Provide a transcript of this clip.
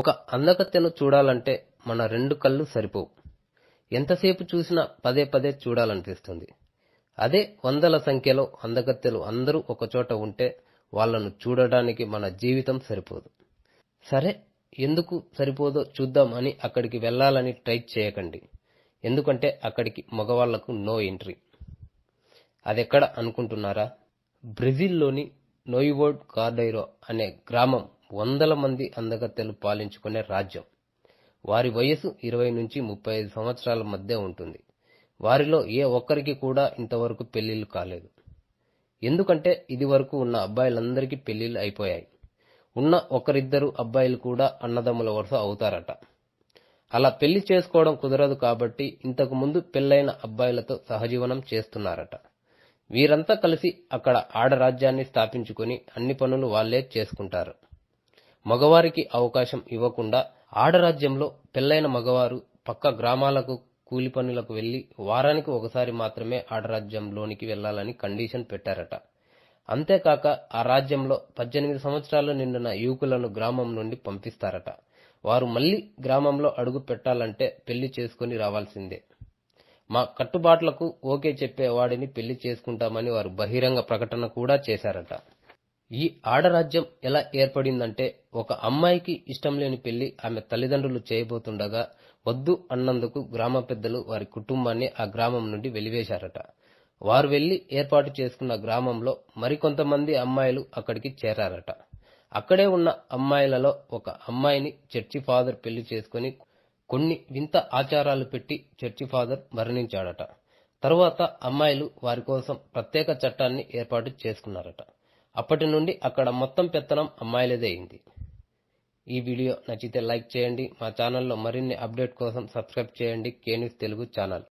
ఒక అందకత్తెను చూడాలంటే మన రెండు కళ్ళు సరిపోవు ఎంతసేపు చూసినా పదే పదే చూడాలనిపిస్తుంది అదే వందల సంఖ్యలో అందకత్తెలు అందరూ ఒకచోట ఉంటే వాళ్లను చూడడానికి మన జీవితం సరిపోదు సరే ఎందుకు సరిపోదో చూద్దాం అని అక్కడికి వెళ్లాలని ట్రై చేయకండి ఎందుకంటే అక్కడికి మగవాళ్లకు నో ఎంట్రీ అదెక్కడ అనుకుంటున్నారా బ్రెజిల్లోని నోయివోడ్ కార్డైరో అనే గ్రామం వందల మంది అందగత్తెలు పాలించుకునే రాజ్యం వారి వయసు ఇరవై నుంచి ముప్పై ఐదు సంవత్సరాల మధ్య ఉంటుంది వారిలో ఏ ఒక్కరికి కూడా ఇంతవరకు పెళ్లిళ్లు కాలేదు ఎందుకంటే ఇది వరకు ఉన్న అబ్బాయిలందరికీ పెళ్లిళ్ళు అయిపోయాయి ఉన్న ఒకరిద్దరు అబ్బాయిలు కూడా అన్నదమ్ముల వరుస అవుతారట అలా పెళ్లి చేసుకోవడం కుదరదు కాబట్టి ఇంతకు ముందు పెళ్లైన అబ్బాయిలతో సహజీవనం చేస్తున్నారట వీరంతా కలిసి అక్కడ ఆడరాజ్యాన్ని స్థాపించుకుని అన్ని పనులు వాళ్లే చేసుకుంటారు మగవారికి అవకాశం ఇవ్వకుండా ఆడరాజ్యంలో పెళ్లైన మగవారు పక్క గ్రామాలకు కూలి పనులకు వెళ్లి వారానికి ఒకసారి మాత్రమే ఆడరాజ్యంలోనికి వెళ్లాలని కండిషన్ పెట్టారట అంతేకాక ఆ రాజ్యంలో పద్దెనిమిది సంవత్సరాలు నిండిన యువకులను గ్రామం నుండి పంపిస్తారట వారు మళ్లీ గ్రామంలో అడుగు పెట్టాలంటే పెళ్లి చేసుకుని రావాల్సిందే మా కట్టుబాట్లకు ఓకే చెప్పే వాడిని పెళ్లి చేసుకుంటామని వారు బహిరంగ ప్రకటన కూడా చేశారట ఈ ఆడరాజ్యం ఎలా ఏర్పడిందంటే ఒక అమ్మాయికి ఇష్టం లేని పెళ్లి ఆమె తల్లిదండ్రులు చేయబోతుండగా వద్దు అన్నందుకు గ్రామ పెద్దలు వారి కుటుంబాన్ని ఆ గ్రామం నుండి వెలివేశారట వారు వెళ్లి ఏర్పాటు చేసుకున్న గ్రామంలో మరికొంతమంది అమ్మాయిలు అక్కడికి చేరారట అక్కడే ఉన్న అమ్మాయిలలో ఒక అమ్మాయిని చర్చి ఫాదర్ పెళ్లి చేసుకుని కొన్ని వింత ఆచారాలు పెట్టి చర్చి ఫాదర్ మరణించాడట తరువాత అమ్మాయిలు వారి కోసం ప్రత్యేక చట్టాన్ని ఏర్పాటు చేసుకున్నారట అప్పటి నుండి అక్కడ మొత్తం పెత్తనం అమ్మాయిలదే అయింది ఈ వీడియో నచ్చితే లైక్ చేయండి మా ఛానల్లో మరిన్ని అప్డేట్ కోసం సబ్స్క్రైబ్ చేయండి కేన్యూస్ తెలుగు ఛానల్